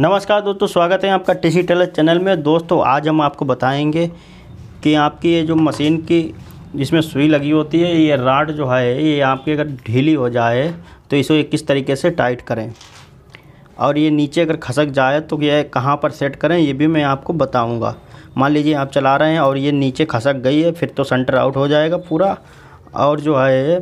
नमस्कार दोस्तों स्वागत है आपका टी सी टेलर चैनल में दोस्तों आज हम आपको बताएंगे कि आपकी ये जो मशीन की जिसमें सुई लगी होती है ये राड जो है ये आपकी अगर ढीली हो जाए तो इसे किस तरीके से टाइट करें और ये नीचे अगर खसक जाए तो ये कहाँ पर सेट करें ये भी मैं आपको बताऊँगा मान लीजिए आप चला रहे हैं और ये नीचे खसक गई है फिर तो सेंटर आउट हो जाएगा पूरा और जो है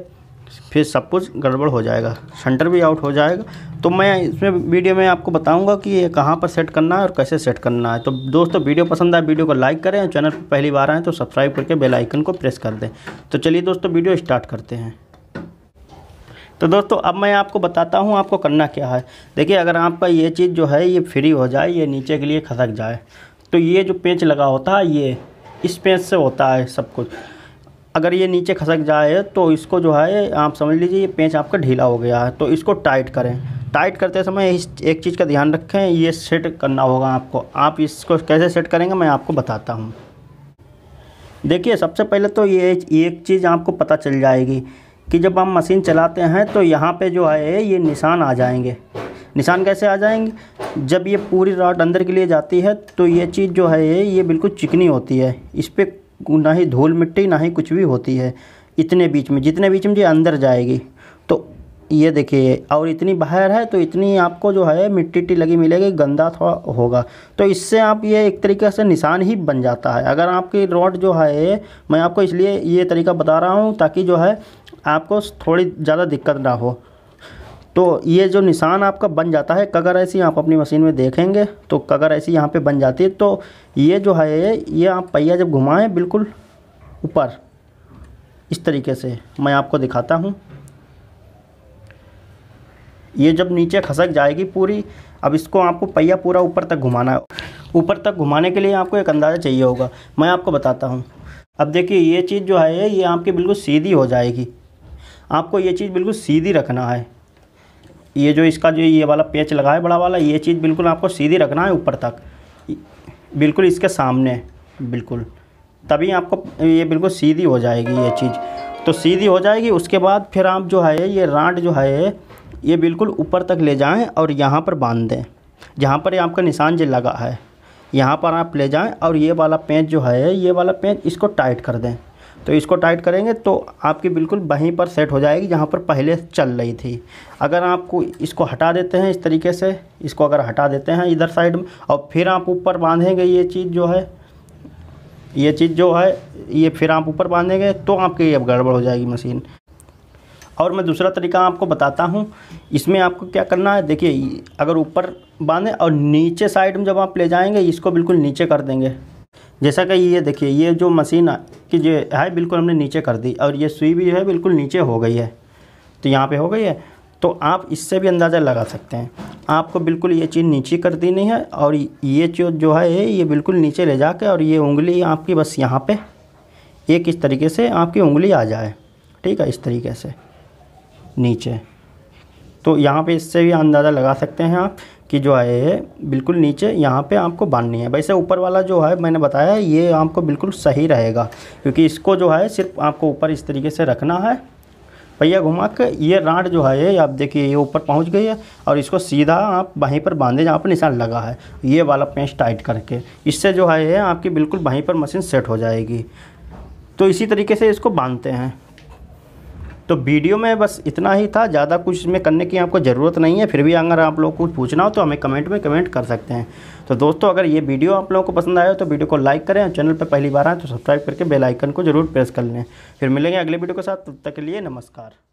फिर सब कुछ गड़बड़ हो जाएगा सेंटर भी आउट हो जाएगा तो मैं इसमें वीडियो में आपको बताऊंगा कि ये कहाँ पर सेट करना है और कैसे सेट करना है तो दोस्तों वीडियो पसंद आए वीडियो को लाइक करें और चैनल पर पहली बार आएँ तो सब्सक्राइब करके बेल आइकन को प्रेस कर दें तो चलिए दोस्तों वीडियो स्टार्ट करते हैं तो दोस्तों अब मैं आपको बताता हूँ आपको करना क्या है देखिए अगर आपका ये चीज़ जो है ये फ्री हो जाए ये नीचे के लिए खसक जाए तो ये जो पेंच लगा होता है ये इस पेंच से होता है सब कुछ अगर ये नीचे खसक जाए तो इसको जो है आप समझ लीजिए ये पेंच आपका ढीला हो गया है तो इसको टाइट करें टाइट करते समय इस एक चीज़ का ध्यान रखें ये सेट करना होगा आपको आप इसको कैसे सेट करेंगे मैं आपको बताता हूँ देखिए सबसे पहले तो ये एक चीज़ आपको पता चल जाएगी कि जब हम मशीन चलाते हैं तो यहाँ पे जो है ये निशान आ जाएंगे निशान कैसे आ जाएंगे जब ये पूरी रॉड अंदर के लिए जाती है तो ये चीज़ जो है ये बिल्कुल चिकनी होती है इस पर ना ही धूल मिट्टी ना ही कुछ भी होती है इतने बीच में जितने बीच में ये अंदर जाएगी तो ये देखिए और इतनी बाहर है तो इतनी आपको जो है मिट्टी टी लगी मिलेगी गंदा थोड़ा होगा तो इससे आप ये एक तरीके से निशान ही बन जाता है अगर आपकी रोड जो है मैं आपको इसलिए ये तरीका बता रहा हूँ ताकि जो है आपको थोड़ी ज़्यादा दिक्कत ना हो तो ये जो निशान आपका बन जाता है कगर ऐसी आप अपनी मशीन में देखेंगे तो कगर ऐसी यहाँ पे बन जाती है तो ये जो है ये आप पहिया जब घुमाएं बिल्कुल ऊपर इस तरीके से मैं आपको दिखाता हूँ ये जब नीचे खसक जाएगी पूरी अब इसको आपको पहिया पूरा ऊपर तक घुमाना है ऊपर तक घुमाने के लिए आपको एक अंदाज़ा चाहिए होगा मैं आपको बताता हूँ अब देखिए ये चीज़ जो है ये आपकी बिल्कुल सीधी हो जाएगी आपको ये चीज़ बिल्कुल सीधी रखना है ये जो इसका जो ये वाला पेच लगा है बड़ा वाला ये चीज़ बिल्कुल आपको सीधी रखना है ऊपर तक बिल्कुल इसके सामने बिल्कुल तभी आपको ये बिल्कुल सीधी हो जाएगी ये चीज़ तो सीधी हो जाएगी उसके बाद फिर आप जो है ये रांड जो है ये बिल्कुल ऊपर तक ले जाएं और यहाँ पर बांध दें जहाँ पर ये आपका निशान जो लगा है यहाँ पर आप ले जाएं और ये वाला पेंच जो है ये वाला पेंच इसको टाइट कर दें तो इसको टाइट करेंगे तो आपकी बिल्कुल वहीं पर सेट हो जाएगी जहाँ पर पहले चल रही थी अगर आपको इसको हटा देते हैं इस तरीके से इसको अगर हटा देते हैं इधर साइड में और फिर आप ऊपर बांधेंगे ये चीज़ जो है ये चीज़ जो है ये फिर आप ऊपर बांधेंगे तो आपकी अब गड़बड़ हो जाएगी मशीन और मैं दूसरा तरीका आपको बताता हूँ इसमें आपको क्या करना है देखिए अगर ऊपर बांधें और नीचे साइड में जब आप ले जाएंगे इसको बिल्कुल नीचे कर देंगे जैसा कि ये देखिए ये जो मशीन की जो है बिल्कुल हमने नीचे कर दी और ये सुई भी जो है बिल्कुल नीचे हो गई है तो यहाँ पे हो गई है तो आप इससे भी अंदाज़ा लगा सकते हैं आपको बिल्कुल ये चीज़ नीचे कर देनी है और ये जो जो है ये बिल्कुल नीचे ले जा और ये उंगली आपकी बस यहाँ पर एक इस तरीके से आपकी उंगली आ जाए ठीक है इस तरीके से नीचे तो यहाँ पे इससे भी अंदाज़ा लगा सकते हैं आप कि जो है बिल्कुल नीचे यहाँ पे आपको बांधनी है वैसे ऊपर वाला जो है मैंने बताया ये आपको बिल्कुल सही रहेगा क्योंकि इसको जो है सिर्फ आपको ऊपर इस तरीके से रखना है पहिया घुमा के ये राड जो है ये आप देखिए ये ऊपर पहुंच गई है और इसको सीधा आप वहीं पर बांधे जहाँ पर निशान लगा है ये वाला पेंच टाइट करके इससे जो है ये आपकी बिल्कुल वहीं पर मशीन सेट हो जाएगी तो इसी तरीके से इसको बांधते हैं तो वीडियो में बस इतना ही था ज़्यादा कुछ इसमें करने की आपको ज़रूरत नहीं है फिर भी अगर आप लोग कुछ पूछना हो तो हमें कमेंट में कमेंट कर सकते हैं तो दोस्तों अगर ये वीडियो आप लोगों को पसंद आया हो तो वीडियो को लाइक करें और चैनल पर पहली बार आए तो सब्सक्राइब करके बेलाइकन को ज़रूर प्रेस कर लें फिर मिलेंगे अगले वीडियो के साथ तब तक के लिए नमस्कार